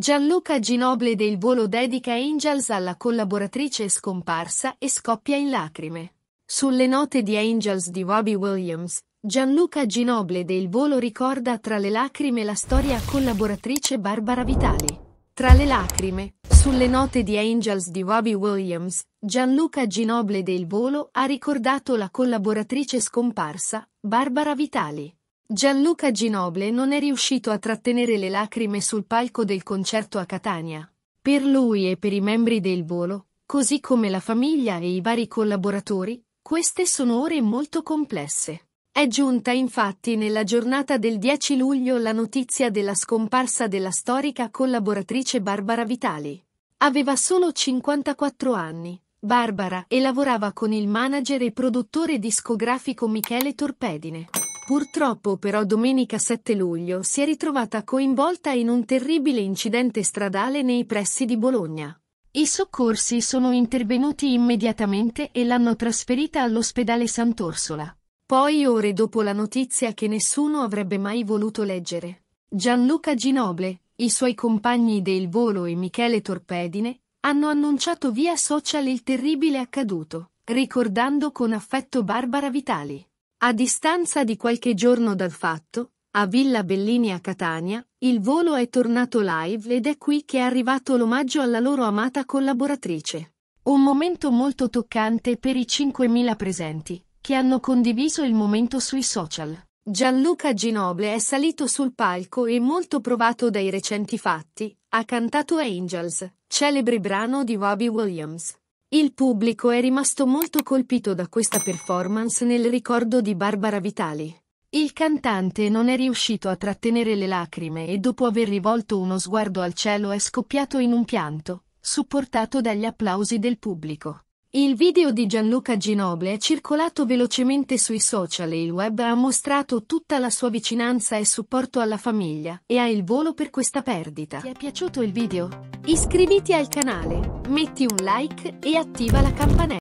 Gianluca Ginoble del Volo dedica Angels alla collaboratrice scomparsa e scoppia in lacrime. Sulle note di Angels di Robbie Williams, Gianluca Ginoble del Volo ricorda tra le lacrime la storia collaboratrice Barbara Vitali. Tra le lacrime, sulle note di Angels di Robbie Williams, Gianluca Ginoble del Volo ha ricordato la collaboratrice scomparsa, Barbara Vitali. Gianluca Ginoble non è riuscito a trattenere le lacrime sul palco del concerto a Catania. Per lui e per i membri del volo, così come la famiglia e i vari collaboratori, queste sono ore molto complesse. È giunta infatti nella giornata del 10 luglio la notizia della scomparsa della storica collaboratrice Barbara Vitali. Aveva solo 54 anni, Barbara, e lavorava con il manager e produttore discografico Michele Torpedine. Purtroppo però domenica 7 luglio si è ritrovata coinvolta in un terribile incidente stradale nei pressi di Bologna. I soccorsi sono intervenuti immediatamente e l'hanno trasferita all'ospedale Sant'Orsola. Poi ore dopo la notizia che nessuno avrebbe mai voluto leggere. Gianluca Ginoble, i suoi compagni del volo e Michele Torpedine hanno annunciato via social il terribile accaduto, ricordando con affetto Barbara Vitali. A distanza di qualche giorno dal fatto, a Villa Bellini a Catania, il volo è tornato live ed è qui che è arrivato l'omaggio alla loro amata collaboratrice. Un momento molto toccante per i 5.000 presenti, che hanno condiviso il momento sui social. Gianluca Ginoble è salito sul palco e molto provato dai recenti fatti, ha cantato Angels, celebre brano di Robbie Williams. Il pubblico è rimasto molto colpito da questa performance nel ricordo di Barbara Vitali. Il cantante non è riuscito a trattenere le lacrime e dopo aver rivolto uno sguardo al cielo è scoppiato in un pianto, supportato dagli applausi del pubblico. Il video di Gianluca Ginoble è circolato velocemente sui social e il web ha mostrato tutta la sua vicinanza e supporto alla famiglia e ha il volo per questa perdita. Ti è piaciuto il video? Iscriviti al canale, metti un like e attiva la campanella.